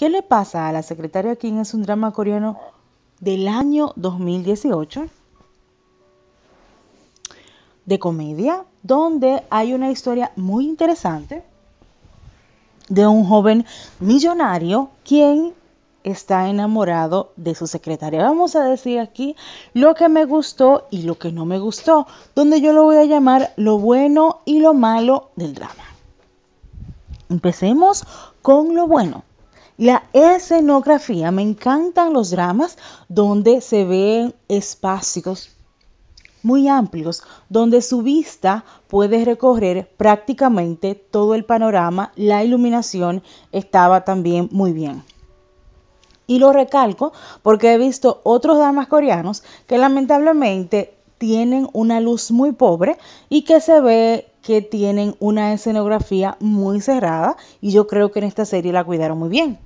¿Qué le pasa a la secretaria Aquí Es un drama coreano del año 2018 de comedia donde hay una historia muy interesante de un joven millonario quien está enamorado de su secretaria. Vamos a decir aquí lo que me gustó y lo que no me gustó, donde yo lo voy a llamar lo bueno y lo malo del drama. Empecemos con lo bueno. La escenografía, me encantan los dramas donde se ven espacios muy amplios, donde su vista puede recorrer prácticamente todo el panorama. La iluminación estaba también muy bien. Y lo recalco porque he visto otros dramas coreanos que lamentablemente tienen una luz muy pobre y que se ve que tienen una escenografía muy cerrada y yo creo que en esta serie la cuidaron muy bien.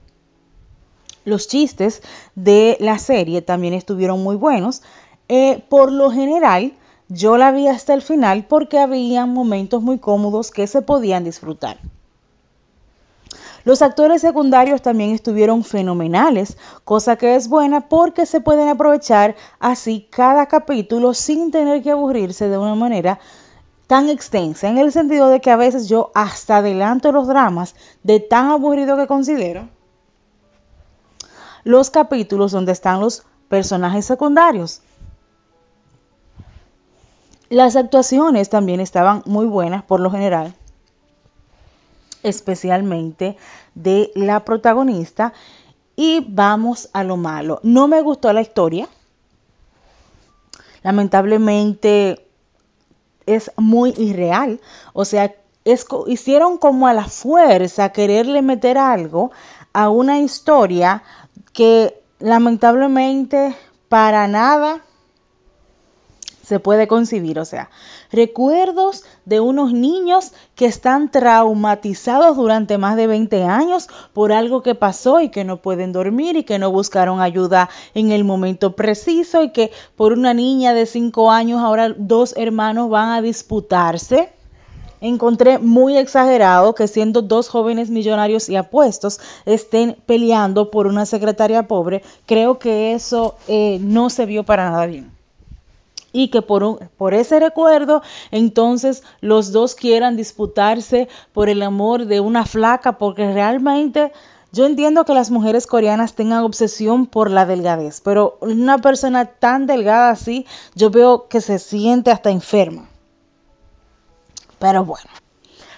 Los chistes de la serie también estuvieron muy buenos. Eh, por lo general, yo la vi hasta el final porque había momentos muy cómodos que se podían disfrutar. Los actores secundarios también estuvieron fenomenales, cosa que es buena porque se pueden aprovechar así cada capítulo sin tener que aburrirse de una manera tan extensa, en el sentido de que a veces yo hasta adelanto los dramas de tan aburrido que considero los capítulos donde están los personajes secundarios. Las actuaciones también estaban muy buenas por lo general, especialmente de la protagonista. Y vamos a lo malo. No me gustó la historia. Lamentablemente es muy irreal. O sea, hicieron como a la fuerza quererle meter algo a una historia que lamentablemente para nada se puede concibir, o sea, recuerdos de unos niños que están traumatizados durante más de 20 años por algo que pasó y que no pueden dormir y que no buscaron ayuda en el momento preciso y que por una niña de 5 años ahora dos hermanos van a disputarse encontré muy exagerado que siendo dos jóvenes millonarios y apuestos estén peleando por una secretaria pobre. Creo que eso eh, no se vio para nada bien y que por, un, por ese recuerdo entonces los dos quieran disputarse por el amor de una flaca, porque realmente yo entiendo que las mujeres coreanas tengan obsesión por la delgadez, pero una persona tan delgada así, yo veo que se siente hasta enferma. Pero bueno,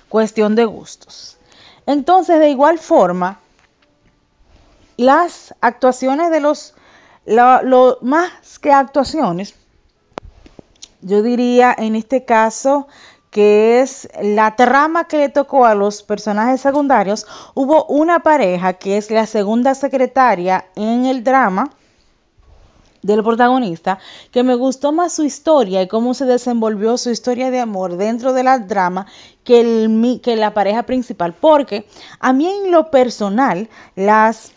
cuestión de gustos. Entonces, de igual forma, las actuaciones de los, lo, más que actuaciones, yo diría en este caso que es la trama que le tocó a los personajes secundarios, hubo una pareja que es la segunda secretaria en el drama, del protagonista, que me gustó más su historia y cómo se desenvolvió su historia de amor dentro de la drama que, el, que la pareja principal, porque a mí en lo personal las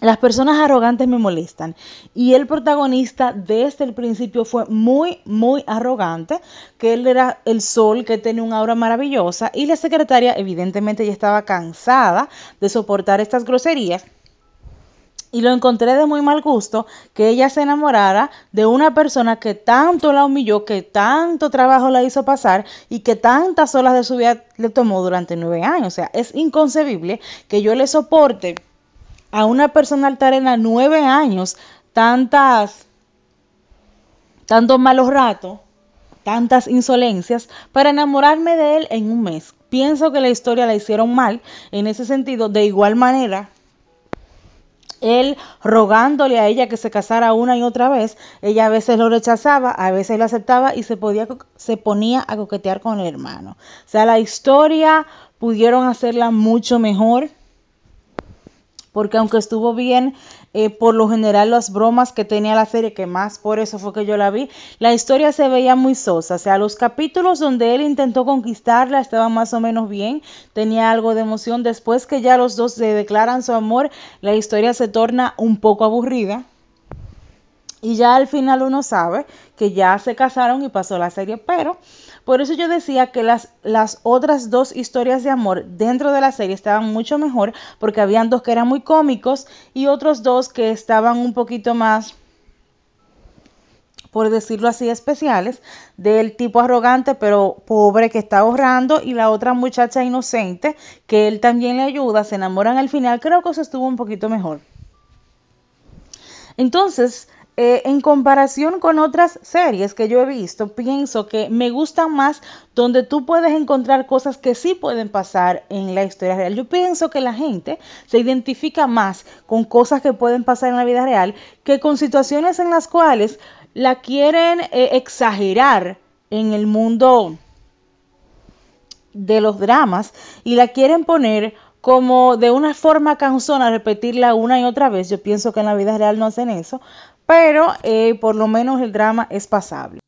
las personas arrogantes me molestan y el protagonista desde el principio fue muy, muy arrogante, que él era el sol, que tenía una aura maravillosa y la secretaria evidentemente ya estaba cansada de soportar estas groserías y lo encontré de muy mal gusto que ella se enamorara de una persona que tanto la humilló, que tanto trabajo la hizo pasar y que tantas horas de su vida le tomó durante nueve años. O sea, es inconcebible que yo le soporte a una persona altarena nueve años tantas, tantos malos ratos, tantas insolencias para enamorarme de él en un mes. Pienso que la historia la hicieron mal en ese sentido. De igual manera, él rogándole a ella que se casara una y otra vez, ella a veces lo rechazaba, a veces lo aceptaba y se, podía, se ponía a coquetear con el hermano. O sea, la historia pudieron hacerla mucho mejor porque aunque estuvo bien, eh, por lo general las bromas que tenía la serie, que más por eso fue que yo la vi, la historia se veía muy sosa, o sea, los capítulos donde él intentó conquistarla estaban más o menos bien, tenía algo de emoción, después que ya los dos se declaran su amor, la historia se torna un poco aburrida, y ya al final uno sabe que ya se casaron y pasó la serie, pero por eso yo decía que las, las otras dos historias de amor dentro de la serie estaban mucho mejor, porque habían dos que eran muy cómicos y otros dos que estaban un poquito más, por decirlo así, especiales, del tipo arrogante pero pobre que está ahorrando y la otra muchacha inocente que él también le ayuda, se enamoran al final, creo que eso estuvo un poquito mejor. Entonces, eh, en comparación con otras series que yo he visto, pienso que me gustan más donde tú puedes encontrar cosas que sí pueden pasar en la historia real. Yo pienso que la gente se identifica más con cosas que pueden pasar en la vida real que con situaciones en las cuales la quieren eh, exagerar en el mundo de los dramas y la quieren poner como de una forma cansona, repetirla una y otra vez. Yo pienso que en la vida real no hacen eso, pero eh, por lo menos el drama es pasable.